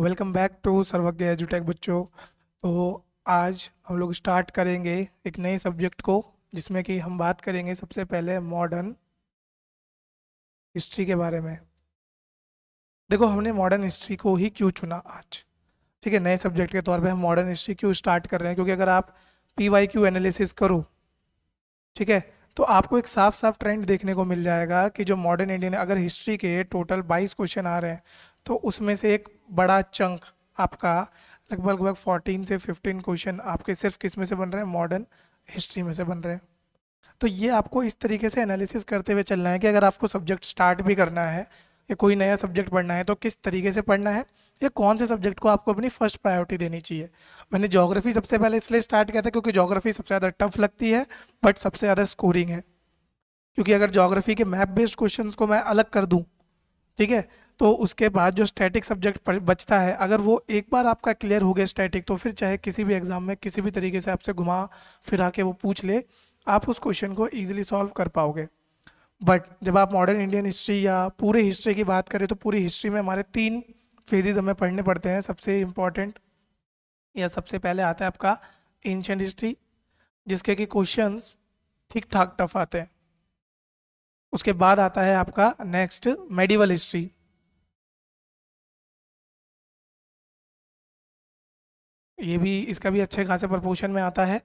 welcome back to सर्वज्ञ एजुटेक बच्चों तो आज हम लोग स्टार्ट करेंगे एक नए सब्जेक्ट को जिसमें कि हम बात करेंगे सबसे पहले मॉडर्न हिस्ट्री के बारे में देखो हमने मॉडर्न हिस्ट्री को ही क्यों चुना आज ठीक है नए सब्जेक्ट के तौर पे हम मॉडर्न हिस्ट्री क्यों स्टार्ट कर रहे हैं क्योंकि अगर आप पी वाई क्यू एनालिसिस करो ठीक है तो आपको एक साफ साफ ट्रेंड देखने को मिल जाएगा कि जो मॉडर्न इंडियन अगर हिस्ट्री के टोटल 22 क्वेश्चन आ रहे हैं तो उसमें से एक बड़ा चंक आपका लगभग लगभग फोर्टीन से फिफ्टीन क्वेश्चन आपके सिर्फ किस में से बन रहे हैं मॉडर्न हिस्ट्री में से बन रहे हैं तो ये आपको इस तरीके से एनालिसिस करते हुए चलना है कि अगर आपको सब्जेक्ट स्टार्ट भी करना है या कोई नया सब्जेक्ट पढ़ना है तो किस तरीके से पढ़ना है या कौन से सब्जेक्ट को आपको अपनी फर्स्ट प्रायोरिटी देनी चाहिए मैंने जोग्राफी सबसे पहले इसलिए स्टार्ट किया था क्योंकि जोग्राफी सबसे ज़्यादा टफ लगती है बट सबसे ज़्यादा स्कोरिंग है क्योंकि अगर जोग्राफी के मैप बेस्ड क्वेश्चन को मैं अलग कर दूँ ठीक है तो उसके बाद जो स्टैटिक सब्जेक्ट बचता है अगर वो एक बार आपका क्लियर हो गया स्टैटिक तो फिर चाहे किसी भी एग्ज़ाम में किसी भी तरीके से आपसे घुमा फिरा के वो पूछ ले आप उस क्वेश्चन को ईजिली सॉल्व कर पाओगे बट जब आप मॉडर्न इंडियन हिस्ट्री या पूरी हिस्ट्री की बात करें तो पूरी हिस्ट्री में हमारे तीन फेजेज हमें पढ़ने पड़ते हैं सबसे इम्पॉर्टेंट या सबसे पहले आता है आपका एंशंट हिस्ट्री जिसके कि क्वेश्चन ठीक ठाक टफ आते हैं उसके बाद आता है आपका नेक्स्ट मेडिवल हिस्ट्री ये भी इसका भी अच्छे खासे प्रपोशन में आता है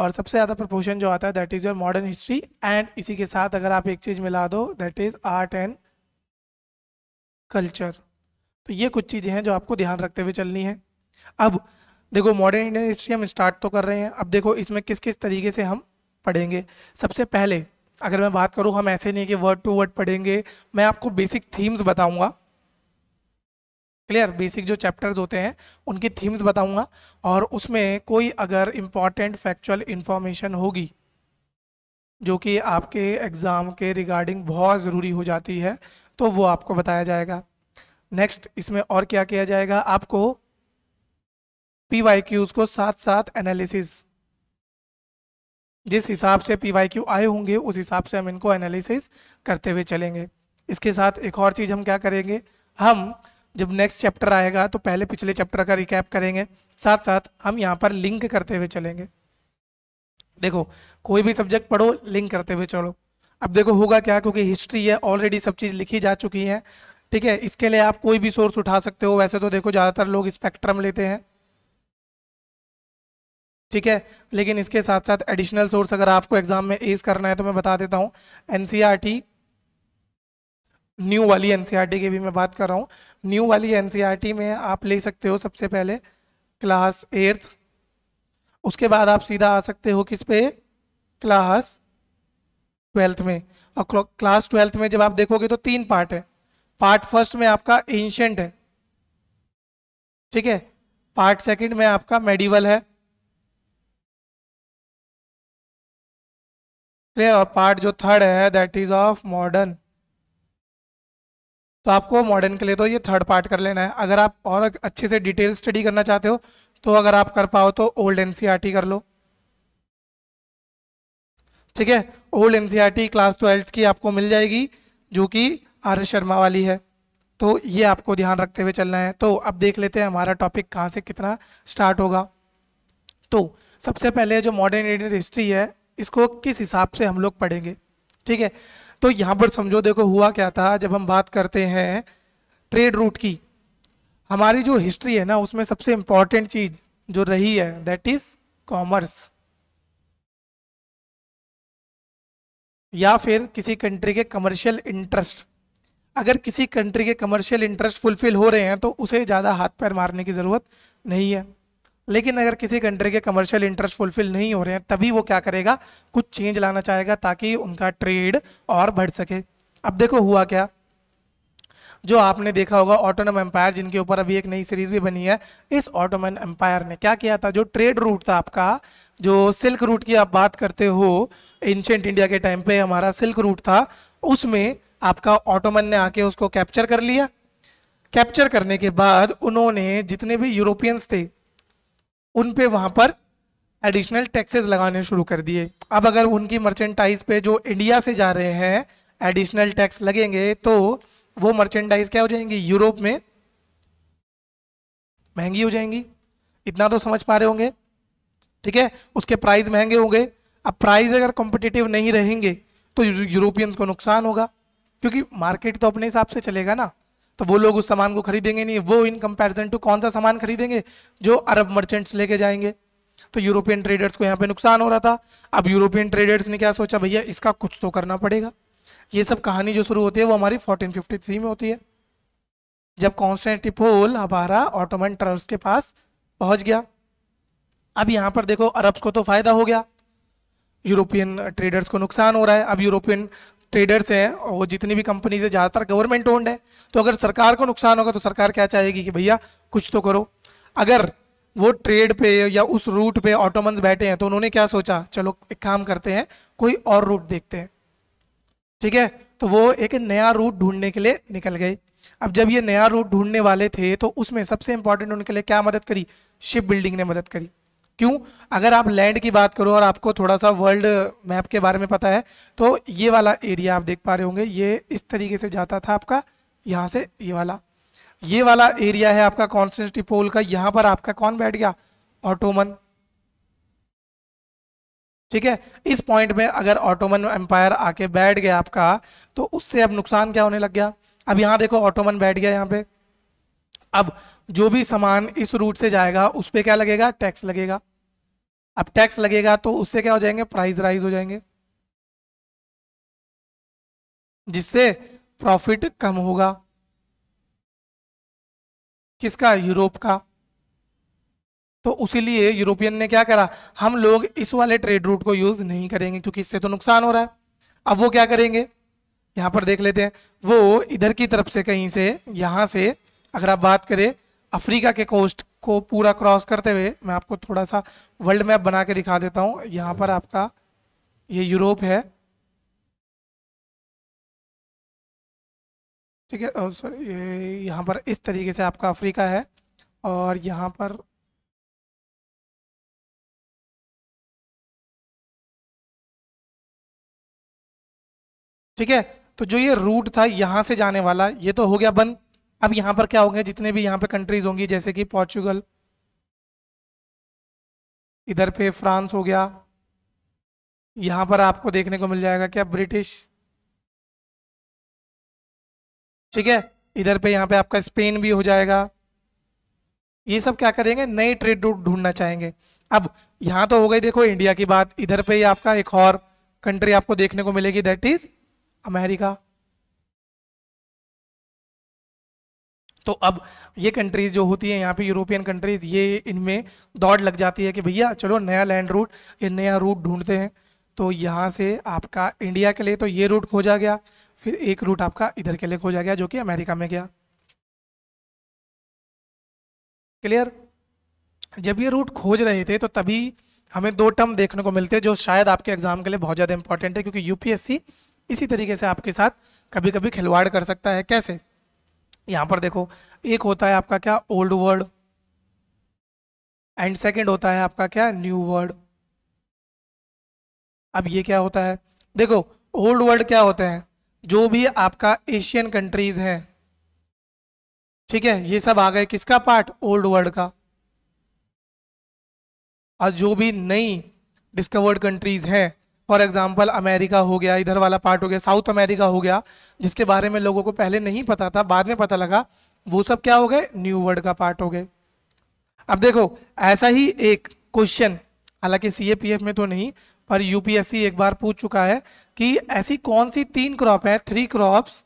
और सबसे ज़्यादा प्रपोशन जो आता है that is your modern history and इसी के साथ अगर आप एक चीज़ मिला दो that is art and culture तो ये कुछ चीज़ें हैं जो आपको ध्यान रखते हुए चलनी है अब देखो मॉडर्न इंडियन हिस्ट्री हम स्टार्ट तो कर रहे हैं अब देखो इसमें किस किस तरीके से हम पढ़ेंगे सबसे पहले अगर मैं बात करूँ हम ऐसे नहीं कि वर्ड टू वर्ड पढ़ेंगे मैं आपको बेसिक थीम्स बताऊँगा क्लियर बेसिक जो चैप्टर्स होते हैं उनकी थीम्स बताऊंगा और उसमें कोई अगर इम्पॉर्टेंट फैक्चुअल इन्फॉर्मेशन होगी जो कि आपके एग्ज़ाम के रिगार्डिंग बहुत ज़रूरी हो जाती है तो वो आपको बताया जाएगा नेक्स्ट इसमें और क्या किया जाएगा आपको पी वाई क्यूज़ को साथ साथ एनालिसिस जिस हिसाब से पी वाई क्यू आए होंगे उस हिसाब से हम इनको एनालिसिस करते हुए चलेंगे इसके साथ एक और चीज़ हम क्या करेंगे हम जब नेक्स्ट चैप्टर आएगा तो पहले पिछले चैप्टर का रिकैप करेंगे साथ साथ हम यहाँ पर लिंक करते हुए चलेंगे देखो कोई भी सब्जेक्ट पढ़ो लिंक करते हुए चलो अब देखो होगा क्या क्योंकि हिस्ट्री है ऑलरेडी सब चीज़ लिखी जा चुकी है ठीक है इसके लिए आप कोई भी सोर्स उठा सकते हो वैसे तो देखो ज़्यादातर लोग स्पेक्ट्रम लेते हैं ठीक है लेकिन इसके साथ साथ एडिशनल सोर्स अगर आपको एग्जाम में एस करना है तो मैं बता देता हूँ एन न्यू वाली एन e की भी मैं बात कर रहा हूँ न्यू वाली एन e में आप ले सकते हो सबसे पहले क्लास एट्थ उसके बाद आप सीधा आ सकते हो किस पे क्लास ट्वेल्थ में और क्लास ट्वेल्थ में जब आप देखोगे तो तीन पार्ट है पार्ट फर्स्ट में आपका एंशंट है ठीक है पार्ट सेकंड में आपका मेडिवल है और पार्ट जो थर्ड है दैट इज ऑफ मॉडर्न तो आपको मॉडर्न के लिए तो ये थर्ड पार्ट कर लेना है अगर आप और अच्छे से डिटेल स्टडी करना चाहते हो तो अगर आप कर पाओ तो ओल्ड एन e कर लो ठीक है ओल्ड एन क्लास ट्वेल्थ की आपको मिल जाएगी जो कि आर शर्मा वाली है तो ये आपको ध्यान रखते हुए चलना है तो अब देख लेते हैं हमारा टॉपिक कहाँ से कितना स्टार्ट होगा तो सबसे पहले जो मॉडर्न इंडियन हिस्ट्री है इसको किस हिसाब से हम लोग पढ़ेंगे ठीक है तो यहाँ पर समझो देखो हुआ क्या था जब हम बात करते हैं ट्रेड रूट की हमारी जो हिस्ट्री है ना उसमें सबसे इम्पॉर्टेंट चीज जो रही है दैट इज कॉमर्स या फिर किसी कंट्री के कमर्शियल इंटरेस्ट अगर किसी कंट्री के कमर्शियल इंटरेस्ट फुलफिल हो रहे हैं तो उसे ज़्यादा हाथ पैर मारने की ज़रूरत नहीं है लेकिन अगर किसी कंट्री के कमर्शियल इंटरेस्ट फुलफिल नहीं हो रहे हैं तभी वो क्या करेगा कुछ चेंज लाना चाहेगा ताकि उनका ट्रेड और बढ़ सके अब देखो हुआ क्या जो आपने देखा होगा ऑटोनम एम्पायर जिनके ऊपर अभी एक नई सीरीज भी बनी है इस ऑटोमन एम्पायर ने क्या किया था जो ट्रेड रूट था आपका जो सिल्क रूट की आप बात करते हो एंशेंट इंडिया के टाइम पे हमारा सिल्क रूट था उसमें आपका ऑटोमन ने आके उसको कैप्चर कर लिया कैप्चर करने के बाद उन्होंने जितने भी यूरोपियंस थे उन पे वहाँ पर एडिशनल टैक्सेस लगाने शुरू कर दिए अब अगर उनकी मर्चेंटाइज पे जो इंडिया से जा रहे हैं एडिशनल टैक्स लगेंगे तो वो मर्चेंटाइज क्या हो जाएंगी यूरोप में महंगी हो जाएंगी इतना तो समझ पा रहे होंगे ठीक है उसके प्राइस महंगे होंगे अब प्राइस अगर कॉम्पिटिटिव नहीं रहेंगे तो यूरोपियंस को नुकसान होगा क्योंकि मार्केट तो अपने हिसाब से चलेगा ना तो वो लोग उस सामान को खरीदेंगे नहीं वो इन कंपैरिजन टू कौन सा सामान खरीदेंगे जो अरब मर्चेंट्स लेके जाएंगे तो यूरोपियन ट्रेडर्स को यहाँ पे नुकसान हो रहा था अब यूरोपियन ट्रेडर्स ने क्या सोचा भैया इसका कुछ तो करना पड़ेगा ये सब कहानी जो शुरू होती है वो हमारी 1453 में होती है जब कॉन्स्टेंटिपोल हमारा ऑटोमन ट्रस्ट के पास पहुंच गया अब यहाँ पर देखो अरब्स को तो फायदा हो गया यूरोपियन ट्रेडर्स को नुकसान हो रहा है अब यूरोपियन ट्रेडर्स हैं और जितनी भी कंपनीज है ज़्यादातर गवर्नमेंट ओन्ड है तो अगर सरकार को नुकसान होगा तो सरकार क्या चाहेगी कि भैया कुछ तो करो अगर वो ट्रेड पे या उस रूट पे ऑटोम बैठे हैं तो उन्होंने क्या सोचा चलो एक काम करते हैं कोई और रूट देखते हैं ठीक है तो वो एक नया रूट ढूंढने के लिए निकल गए अब जब ये नया रूट ढूंढने वाले थे तो उसमें सबसे इंपॉर्टेंट उनके लिए क्या मदद करी शिप बिल्डिंग ने मदद करी क्यों अगर आप लैंड की बात करो और आपको थोड़ा सा वर्ल्ड मैप के बारे में पता है तो ये वाला एरिया आप देख पा रहे होंगे ये इस तरीके से जाता था आपका यहाँ से ये वाला ये वाला एरिया है आपका कॉन्स्टेंटिपोल का यहाँ पर आपका कौन बैठ गया ऑटोमन ठीक है इस पॉइंट में अगर ऑटोमन एम्पायर आके बैठ गया आपका तो उससे अब नुकसान क्या होने लग गया अब यहाँ देखो ऑटोमन बैठ गया यहाँ पे अब जो भी सामान इस रूट से जाएगा उस पर क्या लगेगा टैक्स लगेगा अब टैक्स लगेगा तो उससे क्या हो जाएंगे प्राइस राइज हो जाएंगे जिससे प्रॉफिट कम होगा किसका यूरोप का तो उसीलिए यूरोपियन ने क्या करा हम लोग इस वाले ट्रेड रूट को यूज़ नहीं करेंगे क्योंकि इससे तो नुकसान हो रहा है अब वो क्या करेंगे यहां पर देख लेते हैं वो इधर की तरफ से कहीं से यहां से अगर आप बात करें अफ्रीका के कोस्ट को पूरा क्रॉस करते हुए मैं आपको थोड़ा सा वर्ल्ड मैप बना के दिखा देता हूँ यहाँ पर आपका ये यूरोप है ठीक है सॉरी ये यहाँ पर इस तरीके से आपका अफ्रीका है और यहाँ पर ठीक है तो जो ये रूट था यहाँ से जाने वाला ये तो हो गया बंद अब यहां पर क्या होंगे जितने भी यहां पे कंट्रीज होंगी जैसे कि पोर्चुगल इधर पे फ्रांस हो गया यहां पर आपको देखने को मिल जाएगा क्या ब्रिटिश ठीक है इधर पे यहाँ पे आपका स्पेन भी हो जाएगा ये सब क्या करेंगे नई ट्रेड रूट ढूंढना चाहेंगे अब यहां तो हो गई देखो इंडिया की बात इधर पे ही आपका एक और कंट्री आपको देखने को मिलेगी दैट इज अमेरिका तो अब ये कंट्रीज़ जो होती है यहाँ पे यूरोपियन कंट्रीज़ ये इनमें दौड़ लग जाती है कि भैया चलो नया लैंड रूट ये नया रूट ढूंढते हैं तो यहाँ से आपका इंडिया के लिए तो ये रूट खोजा गया फिर एक रूट आपका इधर के लिए खोजा गया जो कि अमेरिका में गया क्लियर जब ये रूट खोज रहे थे तो तभी हमें दो टर्म देखने को मिलते हैं जो शायद आपके एग्जाम के लिए बहुत ज़्यादा इंपॉर्टेंट है क्योंकि यूपीएससी इसी तरीके से आपके साथ कभी कभी खिलवाड़ कर सकता है कैसे यहां पर देखो एक होता है आपका क्या ओल्ड वर्ड एंड सेकंड होता है आपका क्या न्यू वर्ड अब ये क्या होता है देखो ओल्ड वर्ल्ड क्या होते हैं जो भी आपका एशियन कंट्रीज हैं ठीक है ये सब आ गए किसका पार्ट ओल्ड वर्ल्ड का और जो भी नई डिस्कवर्ड कंट्रीज हैं फॉर एग्जाम्पल अमेरिका हो गया इधर वाला पार्ट हो गया साउथ अमेरिका हो गया जिसके बारे में लोगों को पहले नहीं पता था बाद में पता लगा वो सब क्या हो गए न्यू वर्ल्ड का पार्ट हो गए अब देखो ऐसा ही एक क्वेश्चन हालांकि सी में तो नहीं पर यूपीएससी एक बार पूछ चुका है कि ऐसी कौन सी तीन क्रॉप है three crops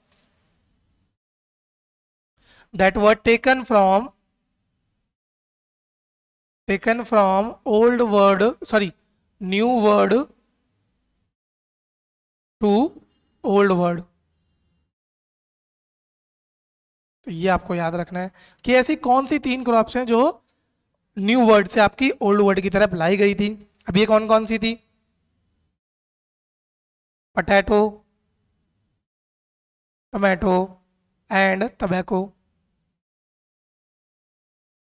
that were taken from taken from old world sorry new world to old word तो ये आपको याद रखना है कि ऐसी कौन सी तीन क्रॉप्स हैं जो न्यू वर्ड से आपकी ओल्ड वर्ड की तरफ लाई गई थी अब ये कौन कौन सी थी पटैटो टोमेटो एंड तबैको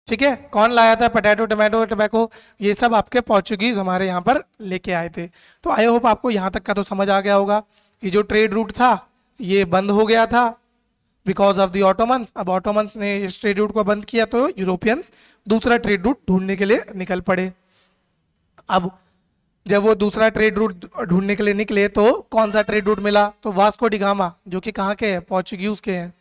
ठीक है कौन लाया था पटेटो टमाटो टबैको ये सब आपके पोर्चुगीज हमारे यहाँ पर लेके आए थे तो आई होप आपको यहाँ तक का तो समझ आ गया होगा ये जो ट्रेड रूट था ये बंद हो गया था बिकॉज ऑफ दी ऑटोमन्स अब ऑटोमन्स ने इस ट्रेड रूट को बंद किया तो यूरोपियंस दूसरा ट्रेड रूट ढूंढने के लिए निकल पड़े अब जब वो दूसरा ट्रेड रूट ढूंढने के लिए निकले तो कौन सा ट्रेड रूट मिला तो वास्को डिगामा जो कि कहाँ के हैं पोर्चुगीज के हैं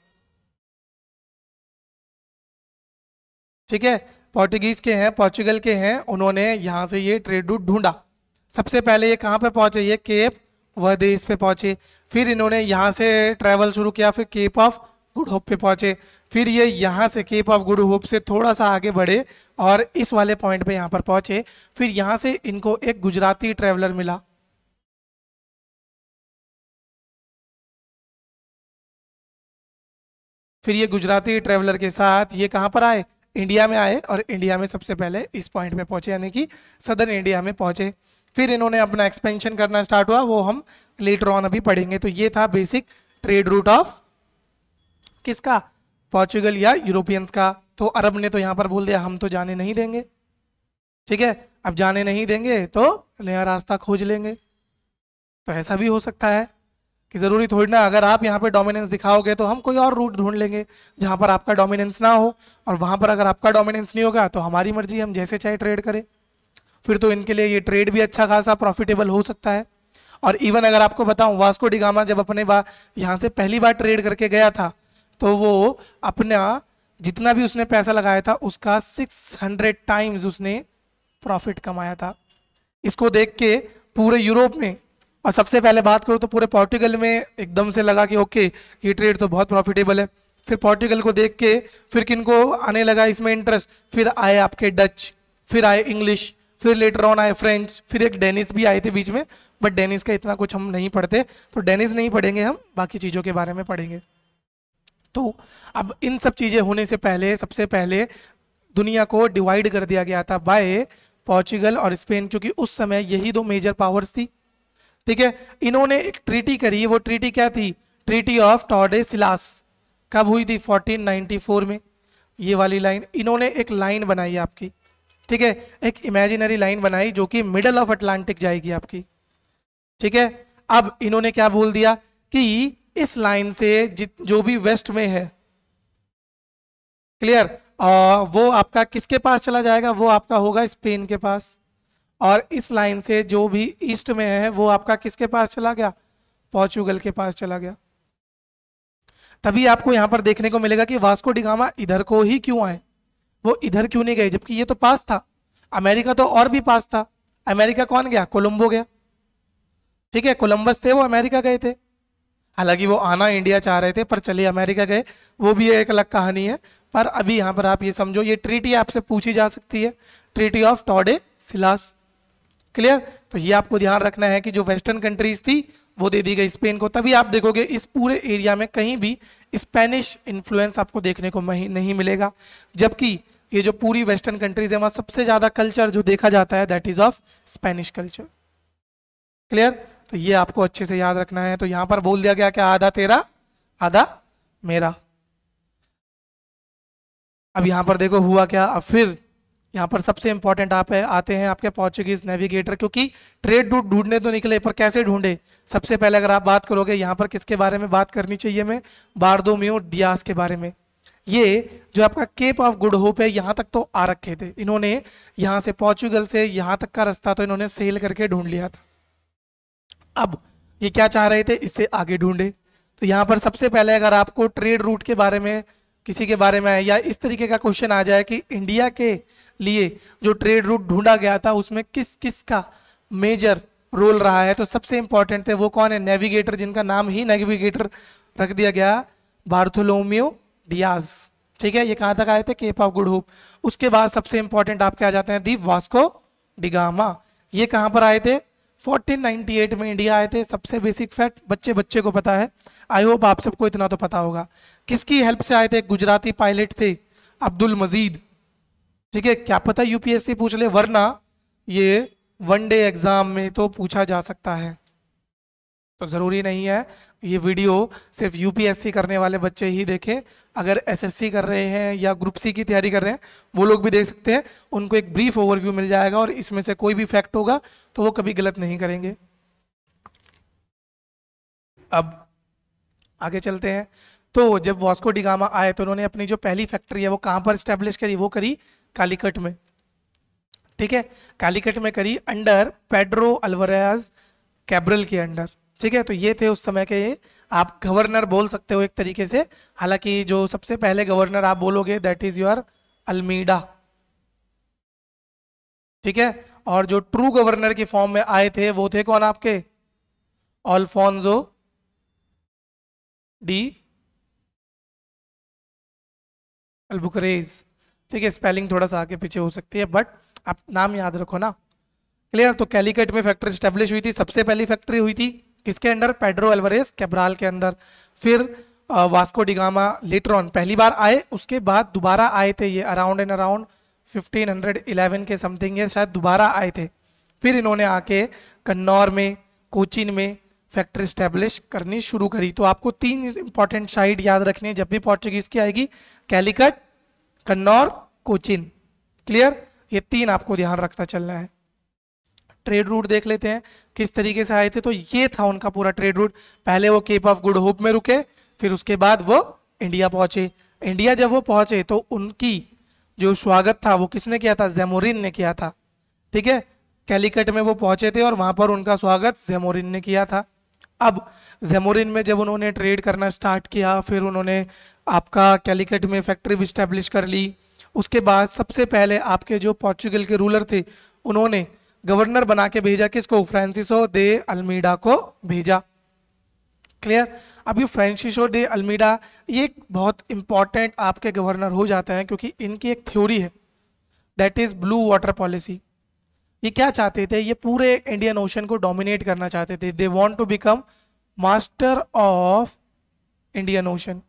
ठीक है पोर्टुगीज के हैं पोर्चुगल के हैं उन्होंने यहाँ से ये ट्रेड रूट ढूंढा सबसे पहले ये कहाँ पर पहुंचे ये केप देश पे पहुंचे फिर इन्होंने यहाँ से ट्रेवल शुरू किया फिर केप ऑफ गुड होप पे पहुंचे फिर ये यहाँ से केप ऑफ गुड होप से थोड़ा सा आगे बढ़े और इस वाले पॉइंट पे यहाँ पर पहुंचे फिर यहाँ से इनको एक गुजराती ट्रेवलर मिला फिर ये गुजराती ट्रेवलर के साथ ये कहाँ पर आए इंडिया में आए और इंडिया में सबसे पहले इस पॉइंट में पहुंचे यानी कि सदर इंडिया में पहुंचे फिर इन्होंने अपना एक्सपेंशन करना स्टार्ट हुआ वो हम लेटर ऑन अभी पढ़ेंगे तो ये था बेसिक ट्रेड रूट ऑफ किसका पोर्चुगल या यूरोपियंस का तो अरब ने तो यहाँ पर बोल दिया हम तो जाने नहीं देंगे ठीक है अब जाने नहीं देंगे तो नया रास्ता खोज लेंगे तो ऐसा भी हो सकता है कि ज़रूरी थोड़ी ना अगर आप यहाँ पे डोमिनेंस दिखाओगे तो हम कोई और रूट ढूंढ लेंगे जहाँ पर आपका डोमिनेंस ना हो और वहाँ पर अगर आपका डोमिनेंस नहीं होगा तो हमारी मर्जी हम जैसे चाहे ट्रेड करें फिर तो इनके लिए ये ट्रेड भी अच्छा खासा प्रॉफिटेबल हो सकता है और इवन अगर आपको बताऊँ वास्को डिगामा जब अपने बा यहाँ से पहली बार ट्रेड करके गया था तो वो अपना जितना भी उसने पैसा लगाया था उसका सिक्स हंड्रेड टाइम्स उसने प्रॉफिट कमाया था इसको देख के पूरे यूरोप में और सबसे पहले बात करूँ तो पूरे पोर्टुगल में एकदम से लगा कि ओके ये ट्रेड तो बहुत प्रॉफिटेबल है फिर पोर्टुगल को देख के फिर किन को आने लगा इसमें इंटरेस्ट फिर आए आपके डच फिर आए इंग्लिश फिर लेटर ऑन आए फ्रेंच फिर एक डेनिस भी आए थे बीच में बट डेनिस का इतना कुछ हम नहीं पढ़ते तो डेनिस नहीं पढ़ेंगे हम बाकी चीज़ों के बारे में पढ़ेंगे तो अब इन सब चीज़ें होने से पहले सबसे पहले दुनिया को डिवाइड कर दिया गया था बाय पोर्चुगल और स्पेन क्योंकि उस समय यही दो मेजर पावर्स थी ठीक है इन्होंने एक ट्रीटी करी वो ट्रीटी क्या थी ट्रीटी ऑफ टॉडे सिलास कब हुई थी 1494 में ये वाली लाइन इन्होंने एक लाइन बनाई आपकी ठीक है एक इमेजिनरी लाइन बनाई जो कि मिडल ऑफ अटलांटिक जाएगी आपकी ठीक है अब इन्होंने क्या बोल दिया कि इस लाइन से जो भी वेस्ट में है क्लियर वो आपका किसके पास चला जाएगा वो आपका होगा स्पेन के पास और इस लाइन से जो भी ईस्ट में है वो आपका किसके पास चला गया पोर्चुगल के पास चला गया तभी आपको यहाँ पर देखने को मिलेगा कि वास्को डिगामा इधर को ही क्यों आए वो इधर क्यों नहीं गए जबकि ये तो पास था अमेरिका तो और भी पास था अमेरिका कौन गया कोलम्बो गया ठीक है कोलम्बस थे वो अमेरिका गए थे हालांकि वो आना इंडिया चाह रहे थे पर चले अमेरिका गए वो भी एक अलग कहानी है पर अभी यहाँ पर आप ये समझो ये ट्रीटी आपसे पूछी जा सकती है treaty of Tordesillas clear तो ये आपको ध्यान रखना है कि जो वेस्टर्न कंट्रीज थी वो दे दी गई स्पेन को तभी आप देखोगे इस पूरे एरिया में कहीं भी स्पेनिश इन्फ्लुएंस आपको देखने को नहीं मिलेगा जबकि ये जो पूरी वेस्टर्न कंट्रीज है वहां सबसे ज़्यादा कल्चर जो देखा जाता है that is of Spanish culture clear तो ये आपको अच्छे से याद रखना है तो यहां पर बोल दिया गया क्या आधा तेरा आधा मेरा अब यहां पर देखो हुआ क्या अब फिर यहाँ पर सबसे इंपॉर्टेंट आप है, आते हैं आपके पोर्चुगीज नेविगेटर क्योंकि ट्रेड रूट ढूंढने तो निकले पर कैसे ढूंढे सबसे पहले अगर आप बात करोगे यहाँ पर किसके बारे में बात करनी चाहिए मैं बारदोमियो डियास के बारे में ये जो आपका केप ऑफ गुड होप है यहाँ तक तो आ रखे थे इन्होंने यहाँ से पोर्चुगल से यहाँ तक का रास्ता तो इन्होंने सेल करके ढूंढ लिया था अब ये क्या चाह रहे थे इससे आगे ढूंढे तो यहाँ पर सबसे पहले अगर आपको ट्रेड रूट के बारे में किसी के बारे में या इस तरीके का क्वेश्चन आ जाए कि इंडिया के लिए जो ट्रेड रूट ढूंढा गया था उसमें किस किस का मेजर रोल रहा है तो सबसे इंपॉर्टेंट थे वो कौन है नेविगेटर जिनका नाम ही नेविगेटर रख दिया गया बार्थोलोमियो डियाज ठीक है ये कहाँ तक आए थे केप ऑफ गुड होप उसके बाद सबसे इंपॉर्टेंट आपके आ जाते हैं दी वास्को डिगामा ये कहाँ पर आए थे 1498 में इंडिया आए थे सबसे बेसिक फैक्ट बच्चे बच्चे को पता है आई होप आप सबको इतना तो पता होगा किसकी हेल्प से आए थे गुजराती पायलट थे अब्दुल मजीद ठीक है क्या पता यूपीएससी पूछ ले वरना ये वन डे एग्जाम में तो पूछा जा सकता है तो ज़रूरी नहीं है ये वीडियो सिर्फ यूपीएससी करने वाले बच्चे ही देखें अगर एसएससी कर रहे हैं या ग्रुप सी की तैयारी कर रहे हैं वो लोग भी देख सकते हैं उनको एक ब्रीफ ओवरव्यू मिल जाएगा और इसमें से कोई भी फैक्ट होगा तो वो कभी गलत नहीं करेंगे अब आगे चलते हैं तो जब वास्को डिगामा आए तो उन्होंने अपनी जो पहली फैक्ट्री है वो कहाँ पर स्टैब्लिश करी वो करी कालीकट में ठीक है कालीकट में करी अंडर पेड्रो अल्वराज कैब्रल के अंडर ठीक है तो ये थे उस समय के आप गवर्नर बोल सकते हो एक तरीके से हालांकि जो सबसे पहले गवर्नर आप बोलोगे दैट इज योर अल्मीडा ठीक है और जो ट्रू गवर्नर के फॉर्म में आए थे वो थे कौन आपके ऑल्फोन्जो डी अल्बुकरेज ठीक है स्पेलिंग थोड़ा सा आगे पीछे हो सकती है बट आप नाम याद रखो ना क्लियर तो कैलिकट में फैक्ट्री स्टेब्लिश हुई थी सबसे पहली फैक्ट्री हुई थी किसके अंडर पेड्रो एल्वरेज कैब्राल के अंदर फिर वास्को डिगामा लेटरॉन पहली बार आए उसके बाद दोबारा आए थे ये अराउंड एंड अराउंड 1511 के समथिंग ये शायद दोबारा आए थे फिर इन्होंने आके कन्नौर में कोचिन में फैक्ट्री स्टैब्लिश करनी शुरू करी तो आपको तीन इंपॉर्टेंट साइड याद रखनी है जब भी पोर्चुगीज की आएगी कैलिकट कन्नौर कोचिन क्लियर ये तीन आपको ध्यान रखता चलना है ट्रेड रूट देख लेते हैं किस तरीके से आए थे तो ये था उनका पूरा ट्रेड रूट पहले वो केप ऑफ गुड होप में रुके फिर उसके बाद वो इंडिया पहुंचे इंडिया जब वो पहुंचे तो उनकी जो स्वागत था वो किसने किया था जेमोरिन ने किया था ठीक है कैलिकट में वो पहुंचे थे और वहां पर उनका स्वागत जेमोरिन ने किया था अब जेमोरिन में जब उन्होंने ट्रेड करना स्टार्ट किया फिर उन्होंने आपका कैलिकट में फैक्ट्री भी स्टैब्लिश कर ली उसके बाद सबसे पहले आपके जो पोर्चुगल के रूलर थे उन्होंने गवर्नर बना के भेजा किसको फ्रांसिसो दे अल्मीडा को भेजा क्लियर अब ये फ्रांसिसो दे अल्मीडा ये एक बहुत इंपॉर्टेंट आपके गवर्नर हो जाते हैं क्योंकि इनकी एक थ्योरी है that is blue water policy ये क्या चाहते थे ये पूरे इंडियन ओशन को डोमिनेट करना चाहते थे they want to become master of Indian Ocean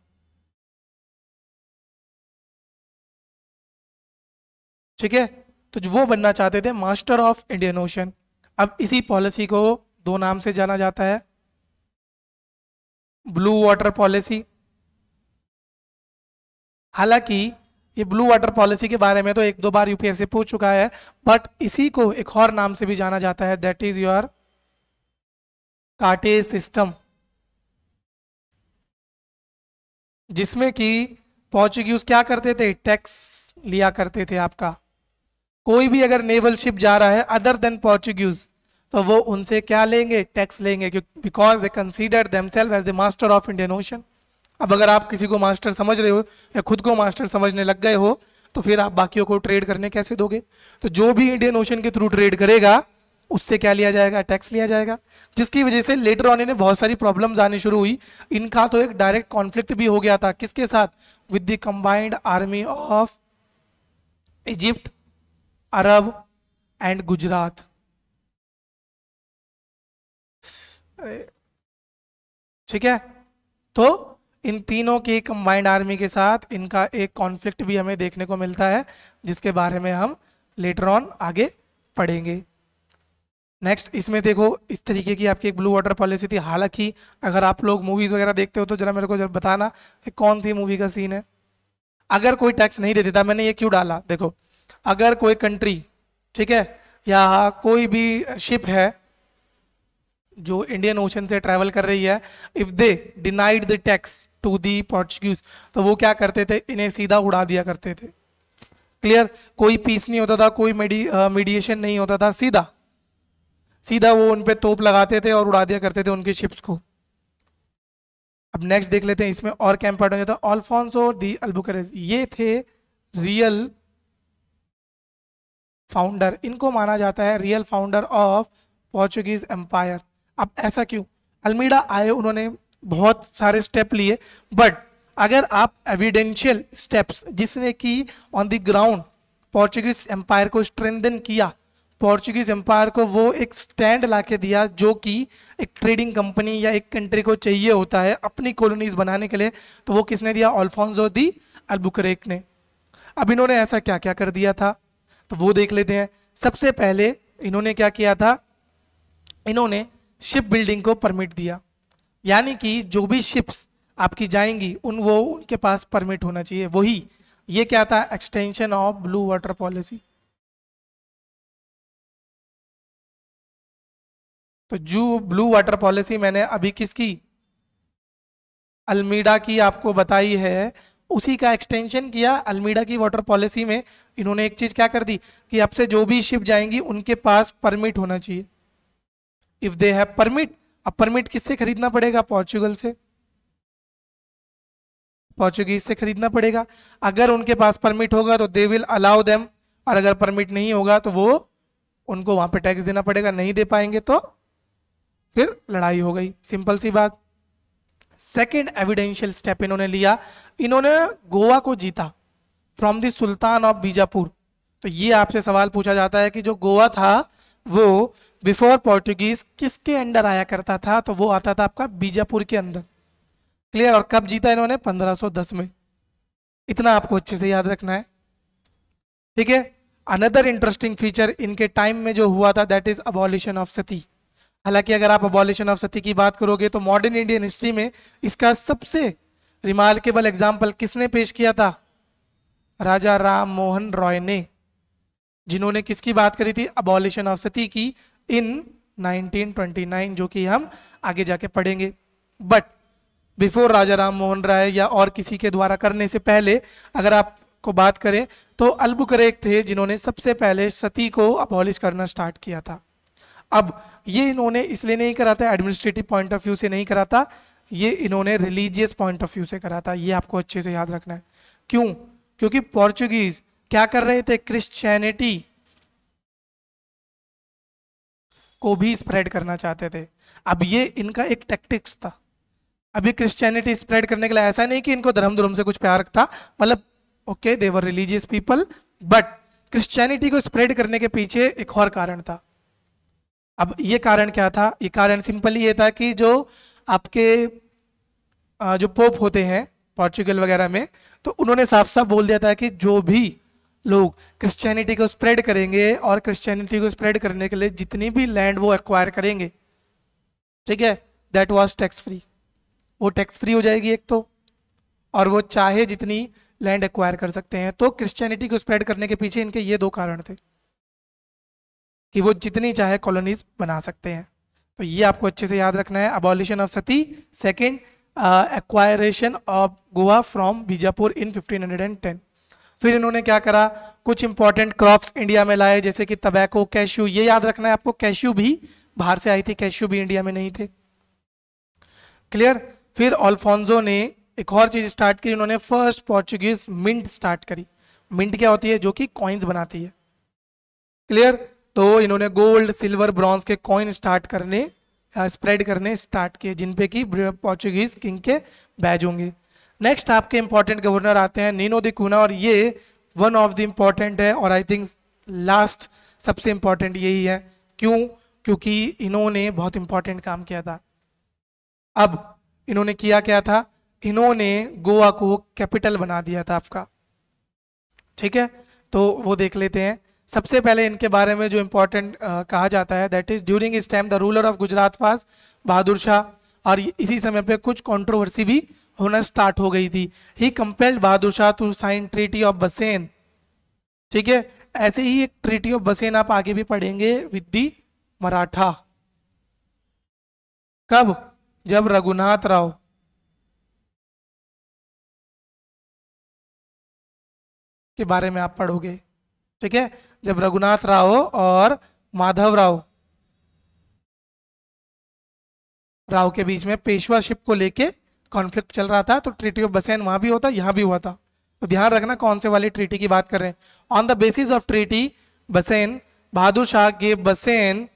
ठीक है तो वो बनना चाहते थे मास्टर ऑफ इंडियन ओशन अब इसी पॉलिसी को दो नाम से जाना जाता है ब्लू वाटर पॉलिसी हालांकि ये ब्लू वाटर पॉलिसी के बारे में तो एक दो बार यूपीएससी पूछ चुका है बट इसी को एक और नाम से भी जाना जाता है that is your cartaz system जिसमें कि पोर्चुगीज क्या करते थे टैक्स लिया करते थे आपका कोई भी अगर नेवल शिप जा रहा है अदर देन पोर्चुगीज तो वो उनसे क्या लेंगे टैक्स लेंगे because they deem themselves as the master of Indian ocean अब अगर आप किसी को मास्टर समझ रहे हो या खुद को मास्टर समझने लग गए हो तो फिर आप बाकियों को ट्रेड करने कैसे दोगे तो जो भी इंडियन ओशन के थ्रू ट्रेड करेगा उससे क्या लिया जाएगा टैक्स लिया जाएगा जिसकी वजह से लेटर ऑन इन्हें बहुत सारी प्रॉब्लम्स आनी शुरू हुई इनका तो एक डायरेक्ट कॉन्फ्लिक्ट भी हो गया था किसके साथ with the combined army of Egypt Arab and Gujarat ठीक है तो इन तीनों के कंबाइंड आर्मी के साथ इनका एक कॉन्फ्लिक्ट भी हमें देखने को मिलता है जिसके बारे में हम लेटर ऑन आगे पढ़ेंगे नेक्स्ट इसमें देखो इस तरीके की आपकी एक ब्लू वाटर पॉलिसी थी हालांकि अगर आप लोग मूवीज़ वगैरह देखते हो तो जरा मेरे को जरा बताना कि कौन सी मूवी का सीन है अगर कोई टैक्स नहीं दे देता मैंने ये क्यों डाला देखो अगर कोई कंट्री ठीक है या कोई भी शिप है जो इंडियन ओशन से ट्रैवल कर रही है if they denied the tax to the Portuguese तो वो क्या करते थे इन्हें सीधा उड़ा दिया करते थे क्लियर कोई पीस नहीं होता था कोई मीडिएशन नहीं होता था सीधा सीधा वो उन पर तोप लगाते थे और उड़ा दिया करते थे उनकी शिप्स को अब नेक्स्ट देख लेते हैं इसमें और कैंप हो जाता ऑल्फोंसो दी अल्बुकरेज ये थे रियल फाउंडर इनको माना जाता है real founder of Portuguese empire अब ऐसा क्यों अल्मीडा आए उन्होंने बहुत सारे स्टेप लिए बट अगर आप एविडेंशियल स्टेप्स जिसने कि on the ground Portuguese empire को स्ट्रेंदन किया पोर्चुगीज़ एम्पायर को वो एक स्टैंड ला के दिया जो कि एक ट्रेडिंग कंपनी या एक कंट्री को चाहिए होता है अपनी कॉलोनीज बनाने के लिए तो वो किसने दिया अल्फोंसो दी अल्बुकरेक ने अब इन्होंने ऐसा क्या क्या कर दिया था तो वो देख लेते हैं सबसे पहले इन्होंने क्या किया था इन्होंने शिप बिल्डिंग को परमिट दिया यानी कि जो भी शिप्स आपकी जाएंगी उन वो उनके पास परमिट होना चाहिए वही ये क्या था extension of blue water policy तो जो ब्लू वाटर पॉलिसी मैंने अभी किसकी अल्मीडा की आपको बताई है उसी का एक्सटेंशन किया अल्मीडा की वाटर पॉलिसी में इन्होंने एक चीज़ क्या कर दी कि अब से जो भी शिप जाएंगी उनके पास परमिट होना चाहिए इफ़ दे हैव परमिट अब परमिट किससे खरीदना पड़ेगा पोर्चुगल से पोर्चुगीज से खरीदना पड़ेगा अगर उनके पास परमिट होगा तो दे विल अलाउ देम और अगर परमिट नहीं होगा तो वो उनको वहां पे टैक्स देना पड़ेगा नहीं दे पाएंगे तो फिर लड़ाई हो गई सिंपल सी बात सेकेंड एविडेंशियल स्टेप इन्होंने लिया इन्होंने गोवा को जीता from the sultan of Bijapur तो ये आपसे सवाल पूछा जाता है कि जो गोवा था वो बिफोर पोर्टुगीज किसके अंडर आया करता था तो वो आता था आपका बीजापुर के अंदर क्लियर और कब जीता इन्होंने 1510 में इतना आपको अच्छे से याद रखना है ठीक है अनदर इंटरेस्टिंग फीचर इनके टाइम में जो हुआ था that is abolition of sati हालांकि अगर आप अबॉलिशन ऑफ सती की बात करोगे तो मॉडर्न इंडियन हिस्ट्री में इसका सबसे रिमार्केबल एग्जाम्पल किसने पेश किया था राजा राम मोहन रॉय ने जिन्होंने किसकी बात करी थी अबॉलिशन ऑफ सती की इन 1929 जो कि हम आगे जाके पढ़ेंगे बट बिफोर राजा राम मोहन राय या और किसी के द्वारा करने से पहले अगर आपको बात करें तो अल्बुकरेक थे जिन्होंने सबसे पहले सती को अबॉलिश करना स्टार्ट किया था अब ये इन्होंने इसलिए नहीं करा था एडमिनिस्ट्रेटिव पॉइंट ऑफ व्यू से नहीं करा था ये इन्होंने रिलीजियस पॉइंट ऑफ व्यू से करा था ये आपको अच्छे से याद रखना है क्यों क्योंकि पोर्चुगीज क्या कर रहे थे क्रिश्चियनिटी को भी स्प्रेड करना चाहते थे अब ये इनका एक टैक्टिक्स था अभी क्रिश्चियनिटी स्प्रेड करने के लिए ऐसा नहीं कि इनको धर्म धर्म से कुछ प्यार था मतलब okay they were religious people but Christianity को स्प्रेड करने के पीछे एक और कारण था अब ये कारण क्या था ये कारण सिंपली ये था कि जो आपके जो पोप होते हैं पोर्चुगल वगैरह में तो उन्होंने साफ साफ बोल दिया था कि जो भी लोग क्रिश्चियनिटी को स्प्रेड करेंगे और क्रिश्चियनिटी को स्प्रेड करने के लिए जितनी भी लैंड वो एक्वायर करेंगे ठीक है दैट वॉज टैक्स फ्री वो टैक्स फ्री हो जाएगी एक तो और वो चाहे जितनी लैंड एक्वायर कर सकते हैं तो क्रिश्चियनिटी को स्प्रेड करने के पीछे इनके ये दो कारण थे कि वो जितनी चाहे कॉलोनीज बना सकते हैं तो ये आपको अच्छे से याद रखना है abolition of sati second acquisition of Goa from Bijapur in 1510 फिर इन्होंने क्या करा कुछ इंपॉर्टेंट क्रॉप्स इंडिया में लाए जैसे कि तबैको कैश्यू ये याद रखना है आपको कैश्यू भी बाहर से आई थी कैश्यू भी इंडिया में नहीं थे क्लियर फिर ऑल्फोंजो ने एक और चीज़ स्टार्ट की उन्होंने फर्स्ट पोर्चुगीज मिंट स्टार्ट करी मिंट क्या होती है जो कि कॉइन्स बनाती है क्लियर तो इन्होंने गोल्ड सिल्वर ब्रॉन्ज के कॉइन स्टार्ट करने स्प्रेड करने स्टार्ट किए जिन पे पोर्चुगीज किंग के बैज होंगे नेक्स्ट आपके इंपॉर्टेंट गवर्नर आते हैं नीनो दिकूना और ये वन ऑफ द इम्पॉर्टेंट है और आई थिंक लास्ट सबसे इम्पॉर्टेंट यही है क्यों क्योंकि इन्होंने बहुत इंपॉर्टेंट काम किया था अब इन्होंने किया क्या था इन्होंने गोवा को कैपिटल बना दिया था आपका ठीक है तो वो देख लेते हैं सबसे पहले इनके बारे में जो इम्पोर्टेंट कहा जाता है दैट इज़ ड्यूरिंग इस time the ruler of Gujarat was Bahadur Shah और इसी समय पे कुछ कंट्रोवर्सी भी होना स्टार्ट हो गई थी he compelled Bahadur Shah to sign treaty of Bassein ठीक है ऐसे ही एक ट्रीटी ऑफ बसेन आप आगे भी पढ़ेंगे विद दी मराठा कब जब रघुनाथ राव के बारे में आप पढ़ोगे ठीक है जब रघुनाथ राव और माधव राव राव के बीच में पेशवा शिप को लेके कॉन्फ्लिक्ट चल रहा था तो ट्रीटी ऑफ बसेन वहां भी होता यहां भी हुआ था तो ध्यान रखना कौन से वाली ट्रीटी की बात कर रहे हैं on the basis of treaty Bassein Bahadur Shah gave Bassein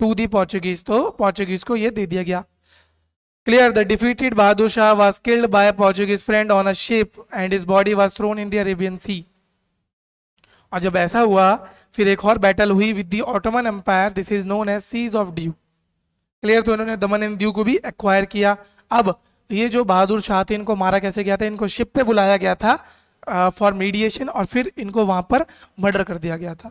to the Portuguese तो पोर्चुगीज को यह दे दिया गया clear the defeated Bahadur Shah was killed by Portuguese friend on a ship and his body was thrown in the Arabian sea और जब ऐसा हुआ फिर एक और बैटल हुई with the Ottoman empire this is known as siege of Diu clear तो इन्होंने दमन एंड दीव को भी एक्वायर किया अब ये जो बहादुर शाह थे इनको मारा कैसे गया था इनको शिप पे बुलाया गया था फॉर uh, मीडिएशन और फिर इनको वहाँ पर मर्डर कर दिया गया था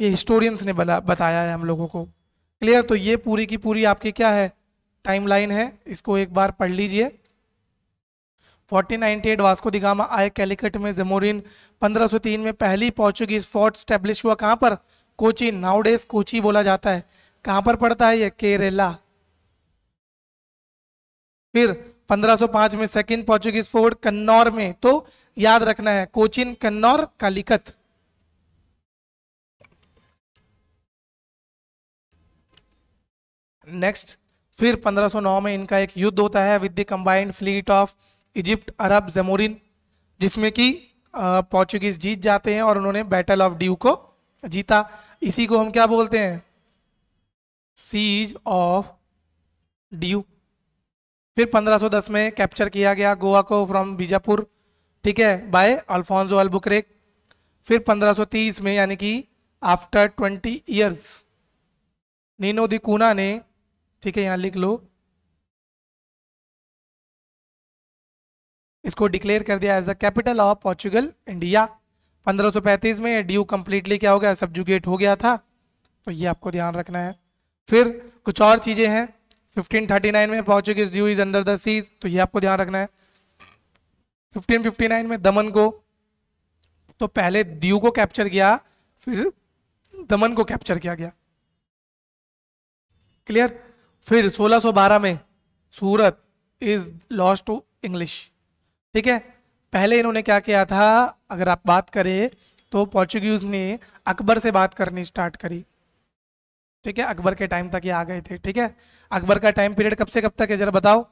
ये हिस्टोरियंस ने बला, बताया है हम लोगों को क्लियर तो ये पूरी की पूरी आपकी क्या है टाइमलाइन है इसको एक बार पढ़ लीजिए 1498 वास्को दिगामा आए कैलिकट में जमोरिन 1503 में पहली पोर्चुगीज फोर्ट स्टैब्लिश हुआ कहाँ पर कोची नाउडेस कोची बोला जाता है कहाँ पर पड़ता है ये केरला फिर 1505 में सेकंड पोर्चुगीज फोर्ट कन्नौर में तो याद रखना है कोचिन कन्नौर कालिकत नेक्स्ट फिर 1509 में इनका एक युद्ध होता है with the combined fleet of Egypt Arab Zamorin जिसमें कि पोर्चुगीज जीत जाते हैं और उन्होंने बैटल ऑफ ड्यू को जीता इसी को हम क्या बोलते हैं सीज ऑफ ड्यू फिर 1510 में कैप्चर किया गया गोवा को फ्रॉम बीजापुर ठीक है बाय अल्फोंसो अल्बुकरेक फिर 1530 में यानी कि आफ्टर 20 इयर्स नीनो दिकूना ने ठीक है यहाँ लिख लो इसको डिक्लेयर कर दिया as the capital of Portugal India 1535 में ड्यू कम्प्लीटली क्या हो गया सब्जुगेट हो गया था तो ये आपको ध्यान रखना है फिर कुछ और चीज़ें हैं 1539 में Portuguese Diu is under the siege तो ये आपको ध्यान रखना है 1559 में दमन को तो पहले ड्यू को कैप्चर किया फिर दमन को कैप्चर किया गया क्लियर फिर 1612 में Surat is lost to English ठीक है पहले इन्होंने क्या किया था अगर आप बात करें तो पोर्चुगीज ने अकबर से बात करनी स्टार्ट करी ठीक है अकबर के टाइम तक ये आ गए थे ठीक है अकबर का टाइम पीरियड कब से कब तक है जरा बताओ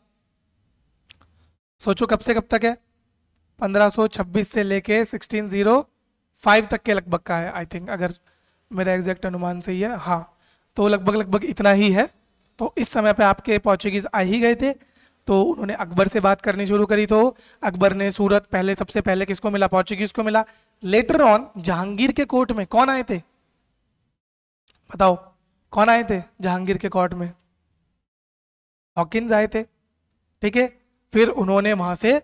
सोचो कब से कब तक है 1526 से लेके 1605 तक के लगभग का है आई थिंक अगर मेरा एग्जैक्ट अनुमान सही है हाँ तो लगभग लगभग इतना ही है तो इस समय पे आपके पोर्चुगीज आ ही गए थे तो उन्होंने अकबर से बात करनी शुरू करी तो अकबर ने सूरत पहले सबसे पहले किसको मिला पोर्चुगीज को मिला लेटर ऑन जहांगीर के कोर्ट में कौन आए थे बताओ कौन आए थे जहांगीर के कोर्ट में हॉकिंस आए थे ठीक है फिर उन्होंने वहां से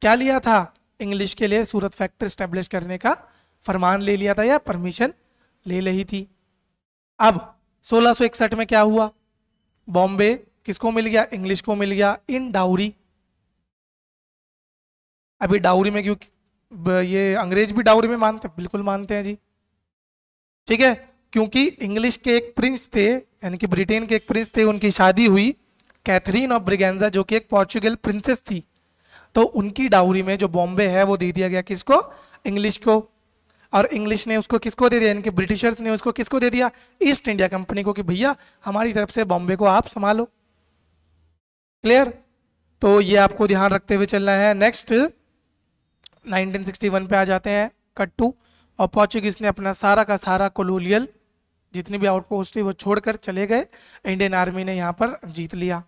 क्या लिया था इंग्लिश के लिए सूरत फैक्ट्री स्टेब्लिश करने का फरमान ले लिया था या परमिशन ले ली थी अब 1661 में क्या हुआ बॉम्बे किसको मिल गया इंग्लिश को मिल गया इन डाउरी अभी डाउरी में क्यों ये अंग्रेज भी डाउरी में मानते बिल्कुल मानते हैं जी ठीक है क्योंकि इंग्लिश के एक प्रिंस थे यानी कि ब्रिटेन के एक प्रिंस थे उनकी शादी हुई कैथरीन ऑफ ब्रिगेंजा जो कि एक पोर्चुगल प्रिंसेस थी तो उनकी डाउरी में जो बॉम्बे है वो दे दिया गया किसको इंग्लिश को और इंग्लिश ने उसको किसको दे दिया इनके ब्रिटिशर्स ने उसको किसको दे दिया ईस्ट इंडिया कंपनी को कि भैया हमारी तरफ से बॉम्बे को आप संभालो क्लियर तो ये आपको ध्यान रखते हुए चलना है नेक्स्ट 1961 पे आ जाते हैं कट टू और पोर्चुगीज ने अपना सारा का सारा कोलोलियल जितनी भी आउटपोस्ट थी वो छोड़कर चले गए इंडियन आर्मी ने यहाँ पर जीत लिया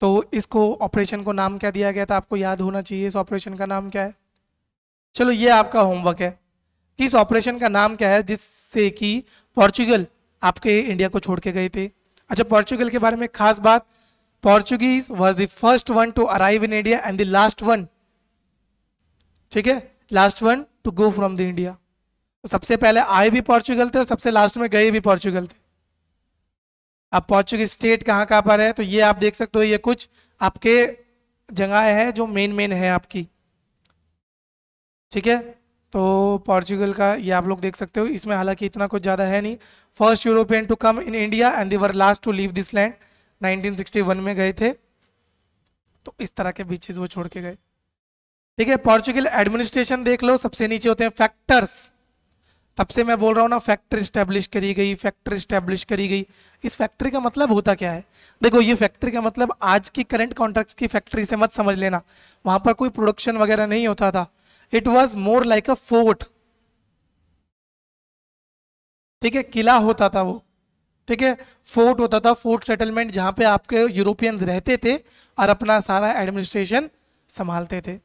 तो इसको ऑपरेशन को नाम क्या दिया गया था आपको याद होना चाहिए इस ऑपरेशन का नाम क्या है चलो ये आपका होमवर्क है कि इस ऑपरेशन का नाम क्या है जिससे कि पोर्चुगल आपके इंडिया को छोड़ के गए थे अच्छा पोर्चुगल के बारे में खास बात Portuguese was the first one to arrive in India and the last one ठीक है last one to go from the India सबसे पहले आए भी पोर्चुगल थे और सबसे लास्ट में गए भी पोर्चुगल थे अब पोर्चुगीज स्टेट कहाँ कहाँ पर है तो ये आप देख सकते हो ये कुछ आपके जगह है जो मेन मेन है आपकी ठीक है तो पोर्चुगल का ये आप लोग देख सकते हो इसमें हालांकि इतना कुछ ज़्यादा है नहीं first European to come in India and they were last to leave this land 1961 में गए थे तो इस तरह के बीचेस वो छोड़ के गए ठीक है पोर्चुगल एडमिनिस्ट्रेशन देख लो सबसे नीचे होते हैं फैक्टर्स तब से मैं बोल रहा हूँ ना फैक्ट्री स्टैब्लिश करी गई फैक्ट्री स्टैब्लिश करी गई इस फैक्ट्री का मतलब होता क्या है देखो ये फैक्ट्री का मतलब आज की करंट कॉन्ट्रैक्ट्स की फैक्ट्री से मत समझ लेना वहाँ पर कोई प्रोडक्शन वगैरह नहीं होता था it was more like a fort ठीक है किला होता था वो ठीक है फोर्ट होता था फोर्ट सेटलमेंट जहाँ पे आपके यूरोपियंस रहते थे और अपना सारा एडमिनिस्ट्रेशन संभालते थे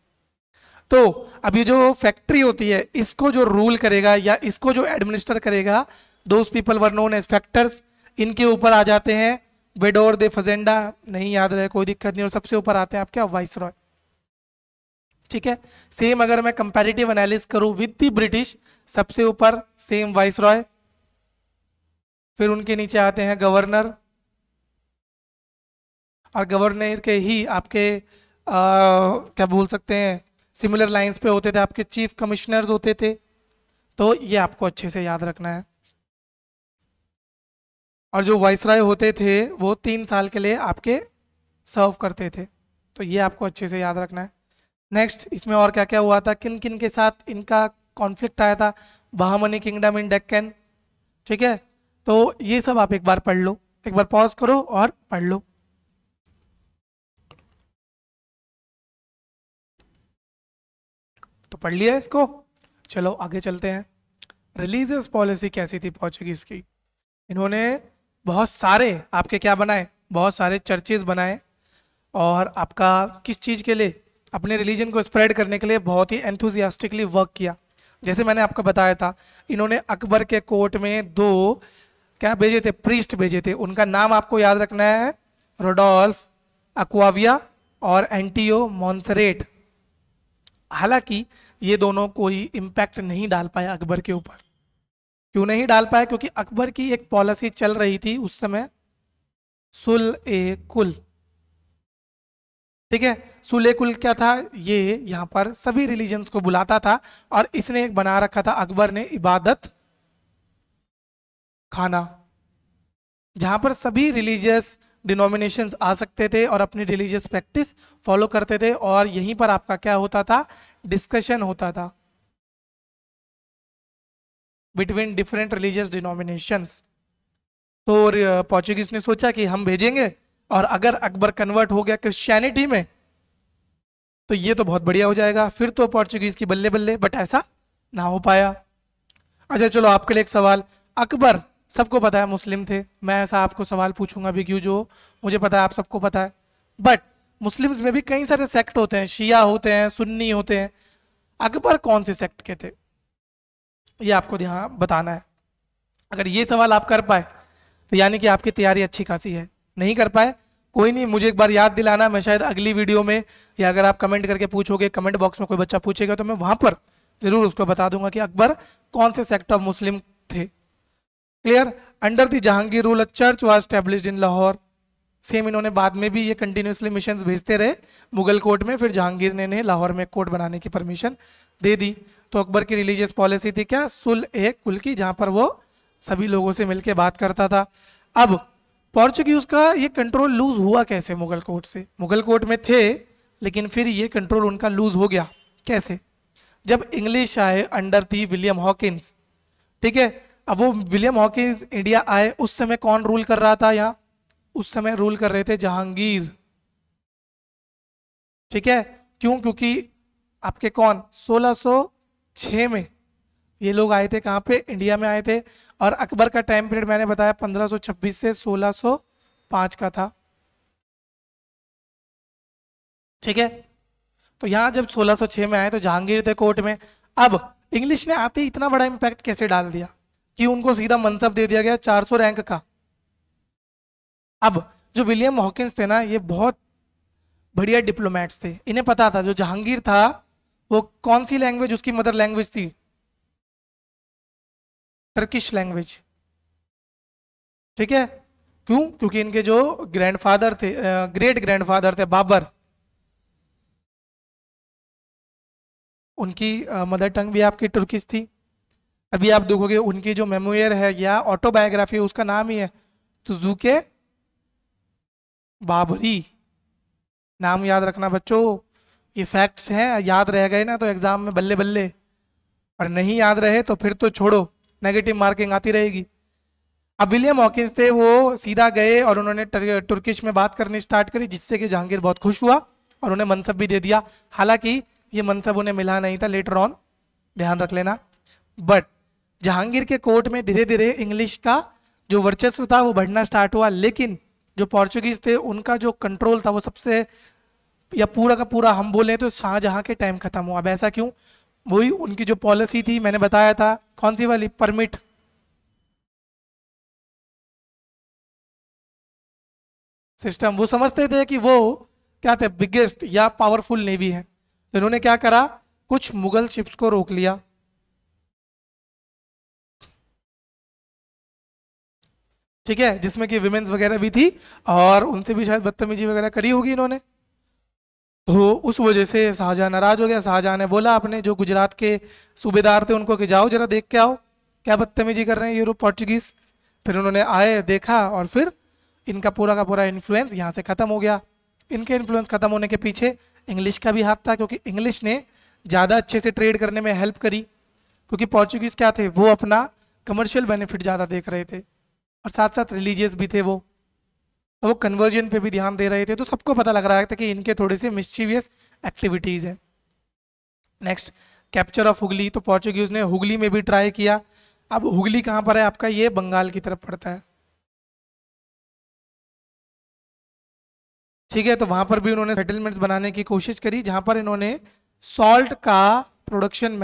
तो अब ये जो फैक्ट्री होती है इसको जो रूल करेगा या इसको जो एडमिनिस्टर करेगा those people were known as factors इनके ऊपर आ जाते हैं वेडोर दे फजेंडा नहीं याद रहे कोई दिक्कत नहीं और सबसे ऊपर आते हैं आपके वाइस रॉय ठीक है सेम अगर मैं कंपेरेटिव एनालिस करूँ विद दी ब्रिटिश सबसे ऊपर सेम वाइस रॉय फिर उनके नीचे आते हैं गवर्नर और गवर्नर के ही आपके आ, क्या बोल सकते हैं सिमिलर लाइंस पे होते थे आपके चीफ कमिश्नर्स होते थे तो ये आपको अच्छे से याद रखना है और जो वाइसराय होते थे वो तीन साल के लिए आपके सर्व करते थे तो ये आपको अच्छे से याद रखना है नेक्स्ट इसमें और क्या क्या हुआ था किन किन के साथ इनका कॉन्फ्लिक्ट आया था बहामनी किंगडम इन डेक्कन ठीक है तो ये सब आप एक बार पढ़ लो एक बार पॉज करो और पढ़ लो तो पढ़ लिया इसको चलो आगे चलते हैं रिलीजियस पॉलिसी कैसी थी पोर्चुगीज की इन्होंने बहुत सारे आपके क्या बनाए बहुत सारे चर्चेज बनाए और आपका किस चीज़ के लिए अपने रिलीजन को स्प्रेड करने के लिए बहुत ही एंथुजियास्टिकली वर्क किया जैसे मैंने आपको बताया था इन्होंने अकबर के कोर्ट में दो क्या भेजे थे प्रीस्ट भेजे थे उनका नाम आपको याद रखना है रोडोल्फ अक्वाविया और एंटीओ मॉन्सरेट हालांकि ये दोनों कोई इम्पैक्ट नहीं डाल पाए अकबर के ऊपर क्यों नहीं डाल पाए क्योंकि अकबर की एक पॉलिसी चल रही थी उस समय सुल ए कुल ठीक है सुल ए कुल क्या था ये यहाँ पर सभी रिलीजन्स को बुलाता था और इसने एक बना रखा था अकबर ने इबादत खाना जहाँ पर सभी रिलीजियस डिनोमिनेशंस आ सकते थे और अपनी रिलीजियस प्रैक्टिस फॉलो करते थे और यहीं पर आपका क्या होता था डिस्कशन होता था बिटवीन डिफरेंट रिलीजियस डिनोमिनेशंस तो पोर्चुगीज ने सोचा कि हम भेजेंगे और अगर अकबर कन्वर्ट हो गया क्रिश्चियनिटी में तो ये तो बहुत बढ़िया हो जाएगा फिर तो पोर्चुगीज की बल्ले बल्ले बट ऐसा ना हो पाया अच्छा चलो आपके लिए एक सवाल अकबर सबको पता है मुस्लिम थे मैं ऐसा आपको सवाल पूछूंगा भी क्यों जो मुझे पता है आप सबको पता है बट मुस्लिम्स में भी कई सारे सेक्ट होते हैं शिया होते हैं सुन्नी होते हैं अकबर कौन से सेक्ट के थे ये आपको यहाँ बताना है अगर ये सवाल आप कर पाए तो यानी कि आपकी तैयारी अच्छी खासी है नहीं कर पाए कोई नहीं मुझे एक बार याद दिलाना मैं शायद अगली वीडियो में या अगर आप कमेंट करके पूछोगे कमेंट बॉक्स में कोई बच्चा पूछेगा तो मैं वहाँ पर ज़रूर उसको बता दूंगा कि अकबर कौन से सेक्ट ऑफ मुस्लिम थे clear under the Jahangir rule a church was establish in Lahore same इन्होंने बाद में भी ये कंटिन्यूसली मिशन भेजते रहे मुगल कोर्ट में फिर जहांगीर ने इन्हें लाहौर में कोर्ट बनाने की परमिशन दे दी तो अकबर की रिलीजियस पॉलिसी थी क्या सुल ए कुल की जहाँ पर वो सभी लोगों से मिलकर बात करता था अब पोर्चुगीज का ये कंट्रोल लूज हुआ कैसे मुगल कोर्ट से मुगल कोर्ट में थे लेकिन फिर ये कंट्रोल उनका लूज हो गया कैसे जब इंग्लिश आए अंडर थी विलियम हॉकिंस ठीक है अब वो विलियम हॉकिंस इंडिया आए उस समय कौन रूल कर रहा था यहाँ उस समय रूल कर रहे थे जहांगीर ठीक है क्यों क्योंकि आपके कौन 1606 में ये लोग आए थे कहाँ पे इंडिया में आए थे और अकबर का टाइम पीरियड मैंने बताया 1526 से 1605 का था ठीक है तो यहाँ जब 1606 में आए तो जहांगीर थे कोर्ट में अब इंग्लिश ने आते ही इतना बड़ा इम्पैक्ट कैसे डाल दिया कि उनको सीधा मनसब दे दिया गया 400 रैंक का अब जो विलियम हॉकिंस थे ना ये बहुत बढ़िया डिप्लोमेट्स थे इन्हें पता था जो जहांगीर था वो कौन सी लैंग्वेज उसकी मदर लैंग्वेज थी टर्किश लैंग्वेज ठीक है क्यों क्योंकि इनके जो ग्रैंडफादर थे ग्रेट ग्रैंडफादर थे बाबर उनकी मदर टंग भी आपकी टर्किश थी अभी आप देखोगे उनकी जो मेमोयर है या ऑटोबायोग्राफी उसका नाम ही है तो जू के बाबरी नाम याद रखना बच्चों ये फैक्ट्स हैं याद रह गए ना तो एग्ज़ाम में बल्ले बल्ले और नहीं याद रहे तो फिर तो छोड़ो नेगेटिव मार्किंग आती रहेगी अब विलियम हॉकिंस थे वो सीधा गए और उन्होंने तुर्किश में बात करनी स्टार्ट करी जिससे कि जहांगीर बहुत खुश हुआ और उन्हें मनसब भी दे दिया हालांकि ये मनसब उन्हें मिला नहीं था लेटर ऑन ध्यान रख लेना बट जहांगीर के कोर्ट में धीरे धीरे इंग्लिश का जो वर्चस्व था वो बढ़ना स्टार्ट हुआ लेकिन जो पोर्चुगीज थे उनका जो कंट्रोल था वो सबसे या पूरा का पूरा हम बोले तो शाहजहाँ के टाइम ख़त्म हुआ अब ऐसा क्यों वही उनकी जो पॉलिसी थी मैंने बताया था कौन सी वाली परमिट सिस्टम वो समझते थे कि वो क्या थे बिगेस्ट या पावरफुल नेवी है तो इन्होंने क्या करा कुछ मुगल शिप्स को रोक लिया ठीक है जिसमें कि विमेंस वगैरह भी थी और उनसे भी शायद बदतमीजी वगैरह करी होगी इन्होंने तो उस वजह से शाहजहाँ नाराज हो गया शाहजहाँ ने बोला आपने जो गुजरात के सूबेदार थे उनको कि जाओ जरा देख के आओ क्या बदतमीजी कर रहे हैं यूरोप पोर्चुगीज फिर उन्होंने आए देखा और फिर इनका पूरा का पूरा इन्फ्लुएंस यहाँ से ख़त्म हो गया इनके इन्फ्लुएंस ख़त्म होने के पीछे इंग्लिश का भी हाथ था क्योंकि इंग्लिश ने ज़्यादा अच्छे से ट्रेड करने में हेल्प करी क्योंकि पोर्चुगीज़ क्या थे वो अपना कमर्शियल बेनिफिट ज़्यादा देख रहे थे और साथ साथ रिलीजियस भी थे वो वो कन्वर्जन पे भी ध्यान दे रहे थे तो सबको पता लग रहा था कि इनके थोड़े से मिस्चिवियस एक्टिविटीज़ हैं नेक्स्ट कैप्चर ऑफ हुगली तो पोर्चुगीज़ ने हुगली में भी ट्राई किया अब हुगली कहाँ पर है आपका ये बंगाल की तरफ पड़ता है ठीक है तो वहां पर भी उन्होंने सेटलमेंट्स बनाने की कोशिश करी जहां पर इन्होंने सॉल्ट का प्रोडक्शन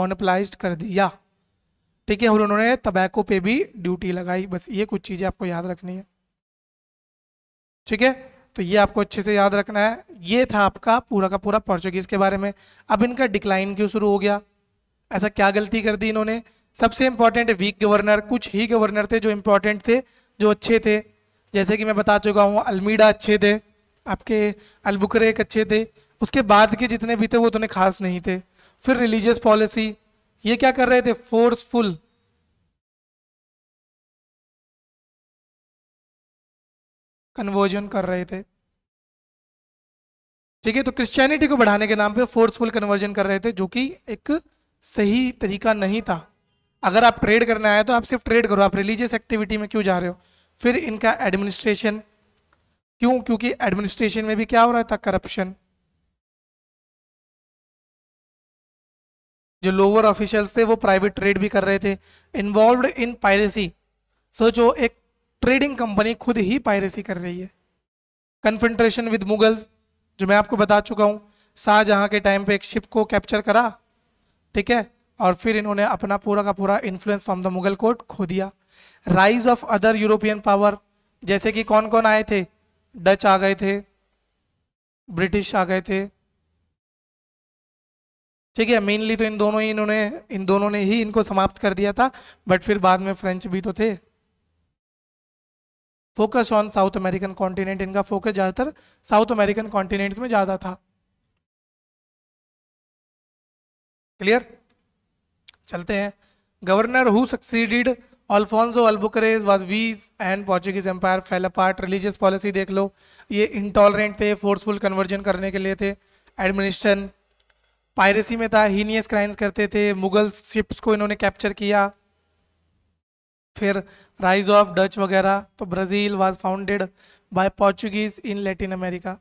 मोनोपलाइज uh, कर दिया ठीक है और उन्होंने तबैको पे भी ड्यूटी लगाई बस ये कुछ चीज़ें आपको याद रखनी है ठीक है तो ये आपको अच्छे से याद रखना है ये था आपका पूरा का पूरा पोर्चुगीज़ के बारे में अब इनका डिक्लाइन क्यों शुरू हो गया ऐसा क्या गलती कर दी इन्होंने सबसे इम्पॉर्टेंट वीक गवर्नर कुछ ही गवर्नर थे जो इंपॉर्टेंट थे जो अच्छे थे जैसे कि मैं बता चुका हूँ अल्मीडा अच्छे थे आपके अलबुकर अच्छे थे उसके बाद के जितने भी थे वो उतने खास नहीं थे फिर रिलीजियस पॉलिसी ये क्या कर रहे थे फोर्सफुल कन्वर्जन कर रहे थे ठीक है तो क्रिश्चियनिटी को बढ़ाने के नाम पे फोर्सफुल कन्वर्जन कर रहे थे जो कि एक सही तरीका नहीं था अगर आप ट्रेड करने आए तो आप सिर्फ ट्रेड करो आप रिलीजियस एक्टिविटी में क्यों जा रहे हो फिर इनका एडमिनिस्ट्रेशन क्यों क्योंकि एडमिनिस्ट्रेशन में भी क्या हो रहा था करप्शन जो लोअर ऑफिशियल्स थे वो प्राइवेट ट्रेड भी कर रहे थे इन्वॉल्व इन पायरेसी सो जो एक ट्रेडिंग कंपनी खुद ही पायरेसी कर रही है कन्फेंट्रेशन विद मुगल्स जो मैं आपको बता चुका हूँ शाहजहाँ के टाइम पे एक शिप को कैप्चर करा ठीक है और फिर इन्होंने अपना पूरा का पूरा influence from the Mughal court खो दिया rise of other European power जैसे कि कौन कौन आए थे डच आ गए थे ब्रिटिश आ गए थे ठीक है मेनली तो इन दोनों ही इन्होंने इन दोनों ने ही इनको समाप्त कर दिया था बट फिर बाद में फ्रेंच भी तो थे focus on South American continent इनका फोकस ज़्यादातर साउथ अमेरिकन कॉन्टिनेंट्स में ज़्यादा था क्लियर चलते हैं governor who succeeded Alfonso Albuquerque was weak and Portuguese empire fell apart religious policy देख लो ये इंटॉलरेंट थे फोर्सफुल कन्वर्जन करने के लिए थे एडमिनिस्ट्रेशन पायरेसी में था हीनियस क्राइम्स करते थे मुगल शिप्स को इन्होंने कैप्चर किया फिर राइज ऑफ डच वगैरह तो Brazil was founded by Portuguese in Latin America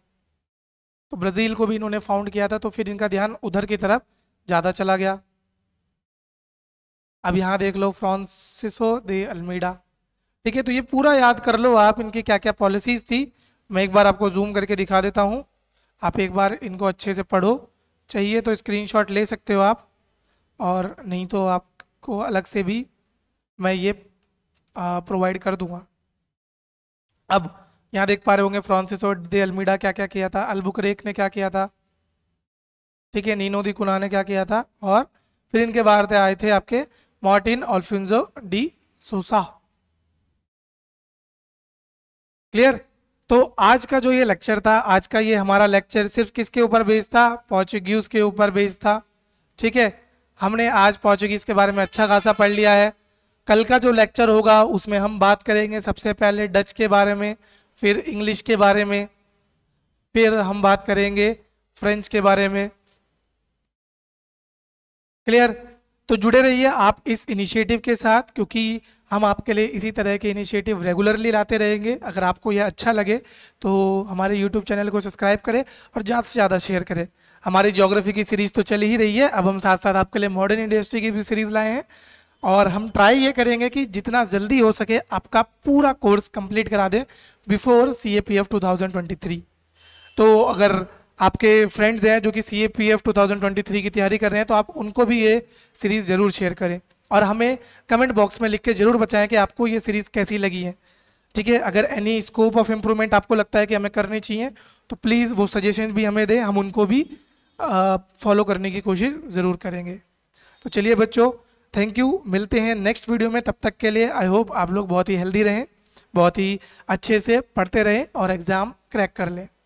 तो ब्राज़ील को भी इन्होंने फाउंड किया था तो फिर इनका ध्यान उधर की तरफ ज़्यादा चला गया अब यहाँ देख लो फ्रांसिसो दे अल्मीडा ठीक है तो ये पूरा याद कर लो आप इनकी क्या क्या पॉलिसीज़ थी मैं एक बार आपको जूम करके दिखा देता हूँ आप एक बार इनको अच्छे से पढ़ो चाहिए तो स्क्रीनशॉट ले सकते हो आप और नहीं तो आपको अलग से भी मैं ये प्रोवाइड कर दूंगा अब यहाँ देख पा रहे होंगे फ्रांसिसो दे अल्मीडा क्या क्या किया था अलबुकरेक ने क्या किया था ठीक है नीनो दी कुना ने क्या किया था और फिर इनके बाहर से आए थे आपके Martin Alfonso de Sousa clear तो आज का जो ये लेक्चर था आज का ये हमारा लेक्चर सिर्फ किसके ऊपर बेस्ड था पोर्चुगीज़ के ऊपर बेस्ड था ठीक है हमने आज पोर्चुगीज़ के बारे में अच्छा खासा पढ़ लिया है कल का जो लेक्चर होगा उसमें हम बात करेंगे सबसे पहले डच के बारे में फिर इंग्लिश के बारे में फिर हम बात करेंगे फ्रेंच के बारे में क्लियर तो जुड़े रहिए आप इस इनिशिएटिव के साथ क्योंकि हम आपके लिए इसी तरह के इनिशिएटिव रेगुलरली लाते रहेंगे अगर आपको यह अच्छा लगे तो हमारे यूट्यूब चैनल को सब्सक्राइब करें और ज़्यादा से ज़्यादा शेयर करें हमारी जोग्राफी की सीरीज़ तो चली ही रही है अब हम साथ साथ आपके लिए मॉडर्न इंडस्ट्री की भी सीरीज़ लाए हैं और हम ट्राई ये करेंगे कि जितना जल्दी हो सके आपका पूरा कोर्स कंप्लीट करा दें before C A P F two thousand twenty three तो अगर आपके फ्रेंड्स हैं जो कि C A P F two thousand twenty three की तैयारी कर रहे हैं तो आप उनको भी ये सीरीज़ ज़रूर शेयर करें और हमें कमेंट बॉक्स में लिख के ज़रूर बताएं कि आपको ये सीरीज़ कैसी लगी है ठीक है अगर एनी स्कोप ऑफ इम्प्रूवमेंट आपको लगता है कि हमें करनी चाहिए तो प्लीज़ वो सजेशन भी हमें दें हम उनको भी फॉलो करने की कोशिश ज़रूर करेंगे तो चलिए बच्चों थैंक यू मिलते हैं नेक्स्ट वीडियो में तब तक के लिए आई होप आप लोग बहुत ही हेल्दी रहें बहुत ही अच्छे से पढ़ते रहें और एग्ज़ाम क्रैक कर लें